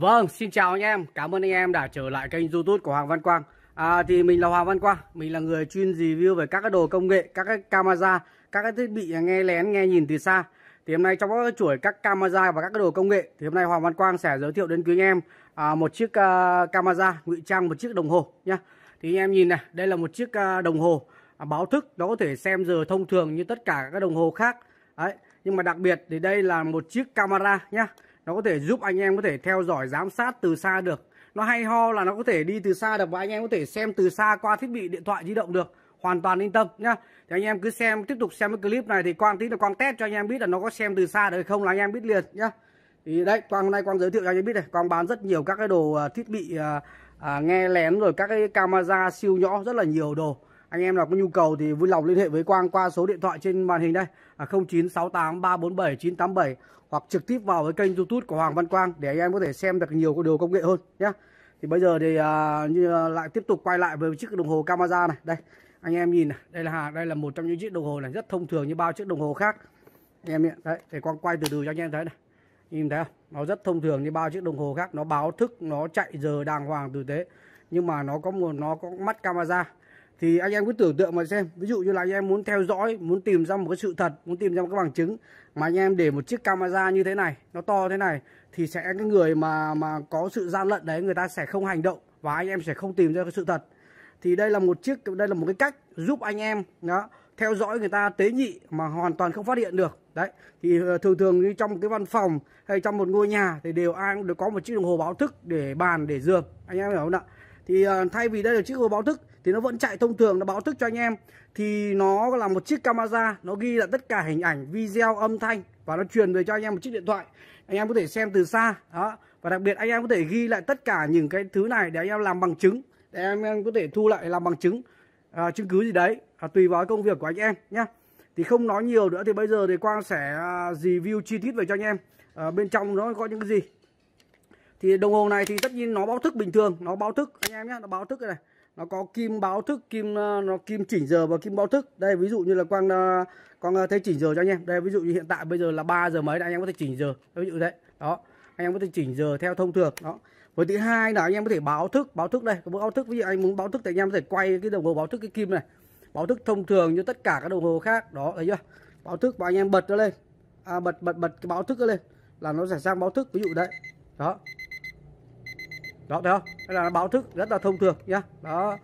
Vâng, xin chào anh em. Cảm ơn anh em đã trở lại kênh YouTube của Hoàng Văn Quang. À, thì mình là Hoàng Văn Quang, mình là người chuyên review về các cái đồ công nghệ, các cái camera, các cái thiết bị nghe lén, nghe nhìn từ xa. Thì hôm nay trong các chuỗi các camera và các cái đồ công nghệ, thì hôm nay Hoàng Văn Quang sẽ giới thiệu đến quý anh em à, một chiếc uh, camera ngụy trang một chiếc đồng hồ nhá. Thì anh em nhìn này, đây là một chiếc uh, đồng hồ à, báo thức, nó có thể xem giờ thông thường như tất cả các đồng hồ khác. Đấy, nhưng mà đặc biệt thì đây là một chiếc camera nhá nó có thể giúp anh em có thể theo dõi giám sát từ xa được nó hay ho là nó có thể đi từ xa được và anh em có thể xem từ xa qua thiết bị điện thoại di động được hoàn toàn yên tâm nhá thì anh em cứ xem tiếp tục xem cái clip này thì quang tí là quang test cho anh em biết là nó có xem từ xa được hay không là anh em biết liền nhá thì đấy quang hôm nay quang giới thiệu cho anh em biết này quang bán rất nhiều các cái đồ à, thiết bị à, à, nghe lén rồi các cái camera siêu nhỏ rất là nhiều đồ anh em nào có nhu cầu thì vui lòng liên hệ với Quang qua số điện thoại trên màn hình đây à, 0968 347 987 hoặc trực tiếp vào với kênh YouTube của Hoàng Văn Quang để anh em có thể xem được nhiều cái đồ công nghệ hơn nhé. Thì bây giờ thì à, như à, lại tiếp tục quay lại với chiếc đồng hồ Kamazia này. Đây, anh em nhìn này, đây là hàng, đây là một trong những chiếc đồng hồ này rất thông thường như bao chiếc đồng hồ khác. Anh em nhìn đấy, thì Quang quay từ từ cho anh em thấy này. Nhìn thấy không? Nó rất thông thường như bao chiếc đồng hồ khác, nó báo thức, nó chạy giờ đàng hoàng tử tế. Nhưng mà nó có một nó có mắt camera thì anh em cứ tưởng tượng mà xem ví dụ như là anh em muốn theo dõi muốn tìm ra một cái sự thật muốn tìm ra một cái bằng chứng mà anh em để một chiếc camera như thế này nó to thế này thì sẽ cái người mà mà có sự gian lận đấy người ta sẽ không hành động và anh em sẽ không tìm ra cái sự thật thì đây là một chiếc đây là một cái cách giúp anh em đó theo dõi người ta tế nhị mà hoàn toàn không phát hiện được đấy thì ờ, thường thường như trong cái văn phòng hay trong một ngôi nhà thì đều ai cũng đều có một chiếc đồng hồ báo thức để bàn để giường anh em hiểu không ạ thì ờ, thay vì đây là chiếc đồng hồ báo thức thì nó vẫn chạy thông thường nó báo thức cho anh em thì nó là một chiếc camera nó ghi là tất cả hình ảnh video âm thanh và nó truyền về cho anh em một chiếc điện thoại anh em có thể xem từ xa đó và đặc biệt anh em có thể ghi lại tất cả những cái thứ này để anh em làm bằng chứng để anh em có thể thu lại làm bằng chứng à, chứng cứ gì đấy à, tùy vào công việc của anh em nhé thì không nói nhiều nữa thì bây giờ thì quang sẽ à, review chi tiết về cho anh em à, bên trong nó có những cái gì thì đồng hồ này thì tất nhiên nó báo thức bình thường nó báo thức anh em nhé nó báo thức này nó có kim báo thức kim ờ, nó kim chỉnh giờ và kim báo thức đây ví dụ như là quang ờ, quang ờ, thấy chỉnh giờ cho anh em đây ví dụ như hiện tại bây giờ là 3 giờ mấy anh em có thể chỉnh giờ ví dụ đấy đó anh em có thể chỉnh giờ theo thông thường đó với thứ hai là anh em có thể báo thức báo thức đây có báo thức ví dụ anh muốn báo thức thì anh em có thể quay cái đồng hồ báo thức cái kim này báo thức thông thường như tất cả các đồng hồ khác đó thấy chưa báo thức và anh em bật nó lên à, bật bật bật cái báo thức nó lên là nó sẽ sang báo thức ví dụ đấy đó đó thấy không đây là báo thức rất là thông thường nhá đó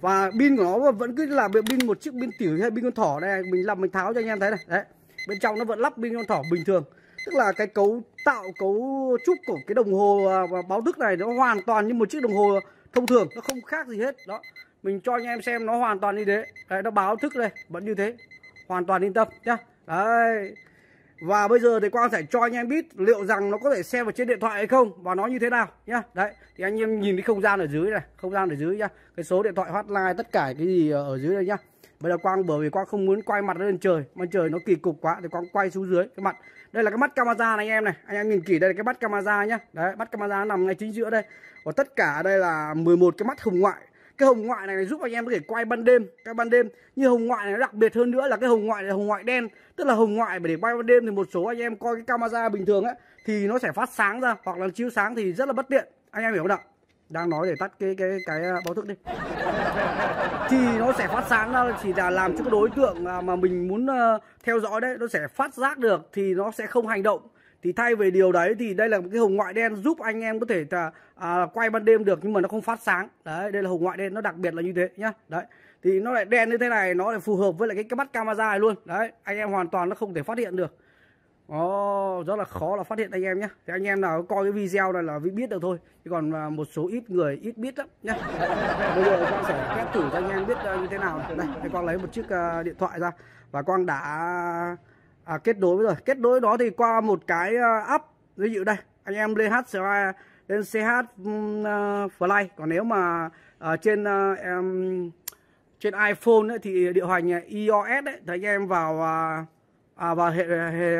và pin của nó vẫn cứ là pin một chiếc pin tiểu hay pin con thỏ này mình làm mình tháo cho anh em thấy này đấy bên trong nó vẫn lắp pin con thỏ bình thường tức là cái cấu tạo cấu trúc của cái đồng hồ à, báo thức này nó hoàn toàn như một chiếc đồng hồ thông thường nó không khác gì hết đó mình cho anh em xem nó hoàn toàn như thế đấy nó báo thức đây vẫn như thế hoàn toàn yên tâm nhá đấy và bây giờ thì Quang sẽ cho anh em biết liệu rằng nó có thể xem vào trên điện thoại hay không và nó như thế nào nhá. Đấy, thì anh em nhìn cái không gian ở dưới này, không gian ở dưới nhá. Cái số điện thoại hotline tất cả cái gì ở dưới đây nhá. Bây giờ Quang bởi vì Quang không muốn quay mặt lên trời, mặt trời nó kỳ cục quá thì Quang quay xuống dưới cái mặt. Đây là cái mắt camera này anh em này, anh em nhìn kỹ đây là cái mắt camera nhá. Đấy, mắt camera nằm ngay chính giữa đây. Và tất cả đây là 11 cái mắt hồng ngoại cái hồng ngoại này, này giúp anh em có thể quay ban đêm quay ban đêm như hồng ngoại này đặc biệt hơn nữa là cái hồng ngoại là hồng ngoại đen tức là hồng ngoại mà để quay ban đêm thì một số anh em coi cái camera bình thường ấy thì nó sẽ phát sáng ra hoặc là chiếu sáng thì rất là bất tiện anh em hiểu không nào đang nói để tắt cái cái cái uh, báo thức đi thì nó sẽ phát sáng ra chỉ là làm cho cái đối tượng mà mình muốn uh, theo dõi đấy nó sẽ phát giác được thì nó sẽ không hành động thì thay về điều đấy thì đây là một cái hồng ngoại đen giúp anh em có thể à, quay ban đêm được nhưng mà nó không phát sáng đấy đây là hồng ngoại đen nó đặc biệt là như thế nhá đấy thì nó lại đen như thế này nó lại phù hợp với lại cái, cái bắt camera này luôn đấy anh em hoàn toàn nó không thể phát hiện được Oh, rất là khó là phát hiện anh em nhé Thì anh em nào coi cái video này là biết được thôi Chứ còn một số ít người ít biết lắm nhé Bây giờ con sẽ test thử cho anh em biết à, như thế nào Đây, con lấy một chiếc à, điện thoại ra Và con đã à, kết nối rồi kết nối đó thì qua một cái à, app ví dụ đây anh em lên hát lên ch fly còn nếu mà ở à, trên à, em trên iphone ấy, thì điều hành ios đấy thì anh em vào à, vào hệ, hệ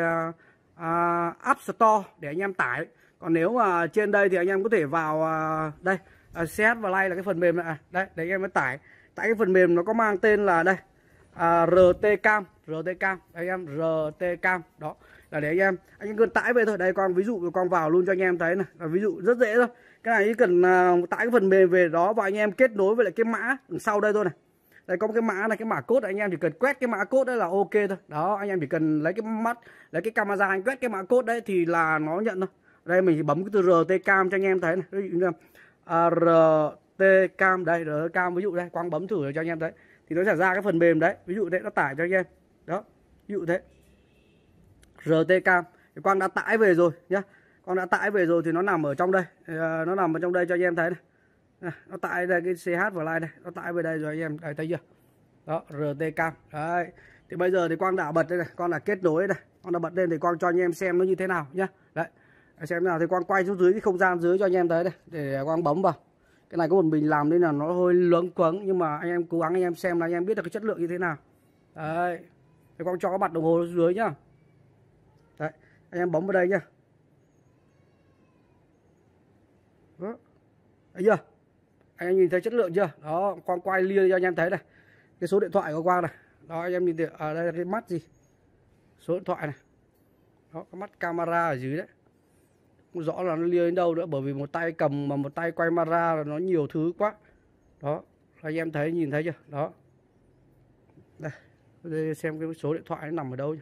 à, app store để anh em tải còn nếu mà trên đây thì anh em có thể vào à, đây ch fly là cái phần mềm này à, đây để anh em mới tải tại cái phần mềm nó có mang tên là đây à, RT cam RT cam anh em RT cam đó là để anh em anh em cần tải về thôi đây con ví dụ con vào luôn cho anh em thấy này là ví dụ rất dễ thôi cái này chỉ cần uh, tải cái phần mềm về đó và anh em kết nối với lại cái mã đằng sau đây thôi này đây có một cái mã này cái mã cốt anh em chỉ cần quét cái mã cốt đấy là ok thôi đó anh em chỉ cần lấy cái mắt lấy cái camera anh quét cái mã cốt đấy thì là nó nhận thôi đây mình bấm cái từ rt cam cho anh em thấy này ví dụ như là, à, rt cam đây rt cam ví dụ đây quang bấm thử cho anh em thấy thì nó sẽ ra cái phần mềm đấy ví dụ thế nó tải cho anh em đó ví dụ thế rt cam quang đã tải về rồi nhá con đã tải về rồi thì nó nằm ở trong đây à, nó nằm ở trong đây cho anh em thấy này nó tải đây cái ch và lại này nó tải về đây rồi anh em đây thấy chưa đó rt cam đấy thì bây giờ thì quang đã bật đây này con đã kết nối đây con đã bật lên thì quang cho anh em xem nó như thế nào nhá đấy xem nào thì quang quay xuống dưới cái không gian dưới cho anh em thấy đây để quang bấm vào cái này có một mình làm nên là nó hơi lớn quấn nhưng mà anh em cố gắng anh em xem là anh em biết được cái chất lượng như thế nào đấy thì quang cho các mặt đồng hồ dưới nhá đấy anh em bấm vào đây nhá thấy chưa anh em nhìn thấy chất lượng chưa đó quang quay lia cho anh em thấy này cái số điện thoại của quang này đó anh em nhìn thấy ở đây là cái mắt gì số điện thoại này đó cái mắt camera ở dưới đấy rõ là nó lia đến đâu nữa bởi vì một tay cầm mà một tay quay Mara là nó nhiều thứ quá đó anh em thấy nhìn thấy chưa đó đây, đây xem cái số điện thoại nó nằm ở đâu nhỉ?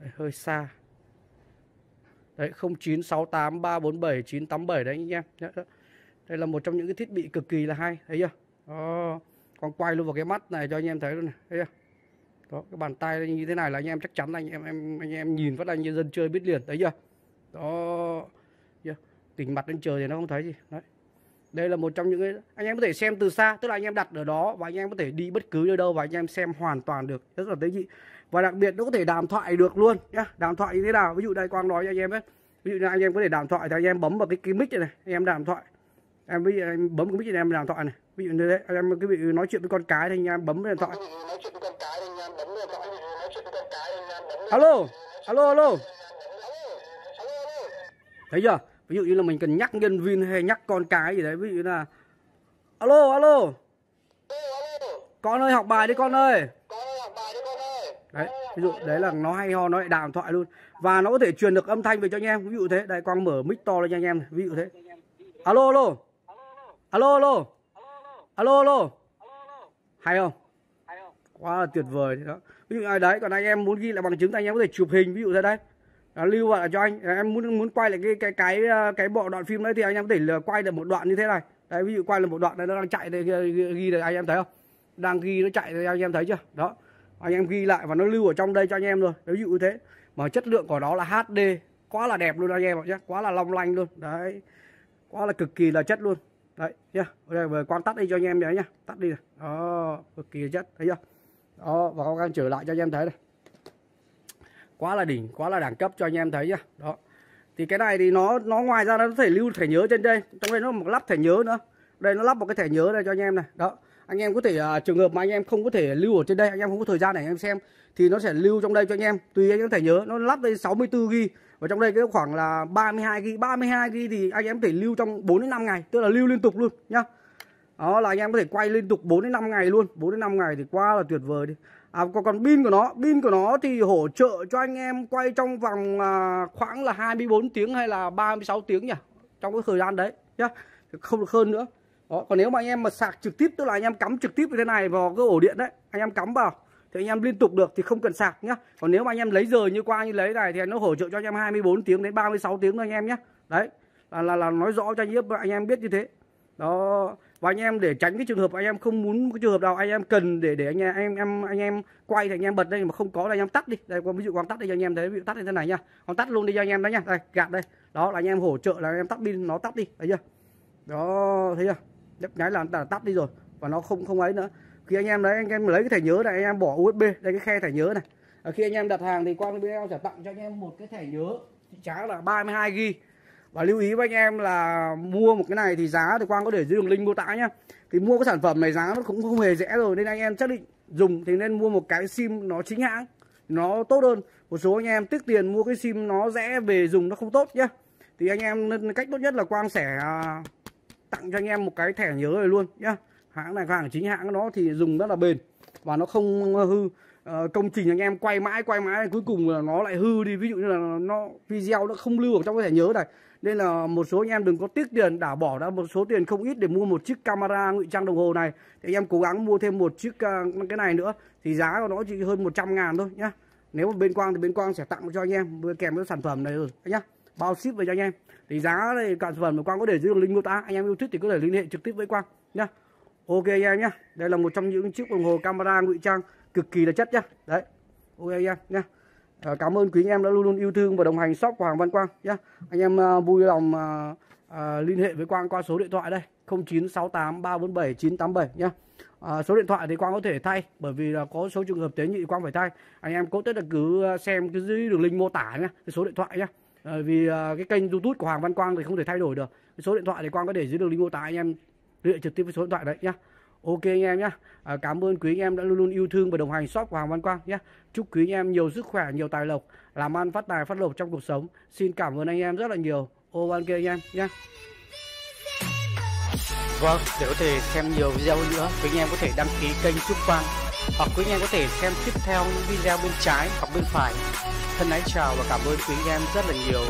Đây, hơi xa đấy không chín sáu tám ba bốn bảy chín tám bảy đấy anh em đây là một trong những cái thiết bị cực kỳ là hay thấy chưa đó. còn quay luôn vào cái mắt này cho anh em thấy luôn này thấy chưa đó cái bàn tay như thế này là anh em chắc chắn là anh em em anh em nhìn phát là như dân chơi biết liền thấy chưa đó yeah. tỉnh mặt lên trời thì nó không thấy gì đấy đây là một trong những cái anh em có thể xem từ xa tức là anh em đặt ở đó và anh em có thể đi bất cứ nơi đâu và anh em xem hoàn toàn được rất là tế nhị và đặc biệt nó có thể đàm thoại được luôn nhá đàm thoại như thế nào ví dụ đây quang nói cho anh em ấy ví dụ như anh em có thể đàm thoại thì anh em bấm vào cái cái mic này, này em đàm thoại em ví dụ em bấm cái mic này em đàm thoại này ví dụ như thế, anh em cái bị nói chuyện với con cái thì anh em bấm điện thoại alo alo alo thấy chưa ví dụ như là mình cần nhắc nhân viên hay nhắc con cái gì đấy ví dụ là alo alo con ơi học bài đi con ơi đấy ví dụ đấy là nó hay ho nó lại đàm thoại luôn và nó có thể truyền được âm thanh về cho anh em ví dụ thế đây con mở mic to lên cho anh em ví dụ thế alo alo alo alo alo alo hay không quá là tuyệt vời đó ví dụ ai à, đấy còn anh em muốn ghi lại bằng chứng thì anh em có thể chụp hình ví dụ ra đây À, lưu vào cho anh à, em muốn muốn quay lại cái cái cái ờ, cái bộ đoạn phim đấy thì anh em có thể quay được một đoạn như thế này đấy ví dụ quay được một đoạn này nó đang chạy đây ghi được anh em thấy không đang ghi nó chạy anh em thấy chưa đó anh em ghi lại và nó lưu ở trong đây cho anh em rồi đấy, ví dụ như thế mà chất lượng của nó là HD quá là đẹp luôn anh em ạ nhé quá là long lanh luôn đấy quá là cực kỳ là chất luôn đấy nhá đây về quan tắt đi cho anh em nhé nhá tắt đi này. đó cực kỳ chất thấy chưa đó và các em trở lại cho anh em thấy này quá là đỉnh quá là đẳng cấp cho anh em thấy nhá đó thì cái này thì nó nó ngoài ra nó có thể lưu thẻ nhớ trên đây trong đây nó một lắp thẻ nhớ nữa đây nó lắp một cái thẻ nhớ đây cho anh em này đó anh em có thể uh, trường hợp mà anh em không có thể lưu ở trên đây anh em không có thời gian để anh em xem thì nó sẽ lưu trong đây cho anh em tùy anh em thẻ nhớ nó lắp lên 64 g và trong đây cái khoảng là 32 mươi 32 ghi thì anh em có thể lưu trong 4 đến 5 ngày tức là lưu liên tục luôn nhá đó là anh em có thể quay liên tục 4 đến 5 ngày luôn 4 đến 5 ngày thì quá là tuyệt vời đi À, còn pin của nó, pin của nó thì hỗ trợ cho anh em quay trong vòng à, khoảng là 24 tiếng hay là 36 tiếng nhỉ. Trong cái thời gian đấy nhá. Không được hơn nữa. Đó, còn nếu mà anh em mà sạc trực tiếp tức là anh em cắm trực tiếp như thế này vào cái ổ điện đấy, anh em cắm vào thì anh em liên tục được thì không cần sạc nhá. Còn nếu mà anh em lấy rời như qua như lấy này thì nó hỗ trợ cho anh em 24 tiếng đến 36 tiếng thôi anh em nhé. Đấy. Là là là nói rõ cho anh em anh em biết như thế. Đó và anh em để tránh cái trường hợp anh em không muốn cái trường hợp nào anh em cần để để anh em anh em anh em quay thì anh em bật đây mà không có là anh em tắt đi đây ví dụ con tắt đi cho anh em thấy ví dụ tắt như thế này nha con tắt luôn đi cho anh em đó nha đây gạt đây đó là anh em hỗ trợ là anh em tắt pin nó tắt đi thấy chưa đó thấy chưa nhấp nháy là, là tắt đi rồi và nó không không ấy nữa khi anh em lấy anh em lấy cái thẻ nhớ này anh em bỏ USB đây cái khe thẻ nhớ này khi anh em đặt hàng thì Quang BL sẽ tặng cho anh em một cái thẻ nhớ trị giá là 32 GB và lưu ý với anh em là mua một cái này thì giá thì quang có để dưới đường link mô tả nhá thì mua cái sản phẩm này giá nó cũng không hề rẻ rồi nên anh em xác định dùng thì nên mua một cái sim nó chính hãng nó tốt hơn một số anh em tiếc tiền mua cái sim nó rẻ về dùng nó không tốt nhá thì anh em cách tốt nhất là quang sẽ à, tặng cho anh em một cái thẻ nhớ này luôn nhá hãng này hàng chính hãng nó thì dùng rất là bền và nó không hư Uh, công trình anh em quay mãi quay mãi cuối cùng là nó lại hư đi ví dụ như là nó video nó không lưu ở trong cái thẻ nhớ này nên là một số anh em đừng có tiếc tiền đảo bỏ ra một số tiền không ít để mua một chiếc camera ngụy trang đồng hồ này thì anh em cố gắng mua thêm một chiếc à, cái này nữa thì giá của nó chỉ hơn 100 ngàn thôi nhá nếu mà bên quang thì bên quang sẽ tặng cho anh em kèm với sản phẩm này rồi nhá bao ship về cho anh em thì giá này sản phẩm mà quang có để dưới đường link mô tả anh em yêu thích thì có thể liên hệ trực tiếp với quang nhá ok anh em nhá đây là một trong những chiếc đồng hồ camera ngụy trang cực kỳ là chất nhá đấy ok anh em nhá Ờ, cảm ơn quý anh em đã luôn luôn yêu thương và đồng hành shop của Hoàng Văn Quang nhé. Anh em ờ, vui lòng ờ, liên hệ với Quang qua số điện thoại đây 0968 347 987 nhé. số điện thoại thì Quang có thể thay bởi vì là có số trường hợp tế nhị Quang phải thay. Anh em cố tất là cứ xem cái dưới đường link mô tả nhé, cái số điện thoại nhé. vì cái kênh YouTube của Hoàng Văn Quang thì không thể thay đổi được. Cái số điện thoại thì Quang có để dưới đường link mô tả anh em liên hệ trực tiếp với số điện thoại đấy nhé. Ok anh em nhé. À, cảm ơn quý anh em đã luôn luôn yêu thương và đồng hành shop của Hoàng Văn Quang nhé. Chúc quý anh em nhiều sức khỏe, nhiều tài lộc, làm ăn phát tài phát lộc trong cuộc sống. Xin cảm ơn anh em rất là nhiều. Ok anh em nhé. Vâng, để có thể xem nhiều video nữa, quý anh em có thể đăng ký kênh Trúc Quang hoặc quý anh em có thể xem tiếp theo những video bên trái hoặc bên phải. Thân ái chào và cảm ơn quý anh em rất là nhiều.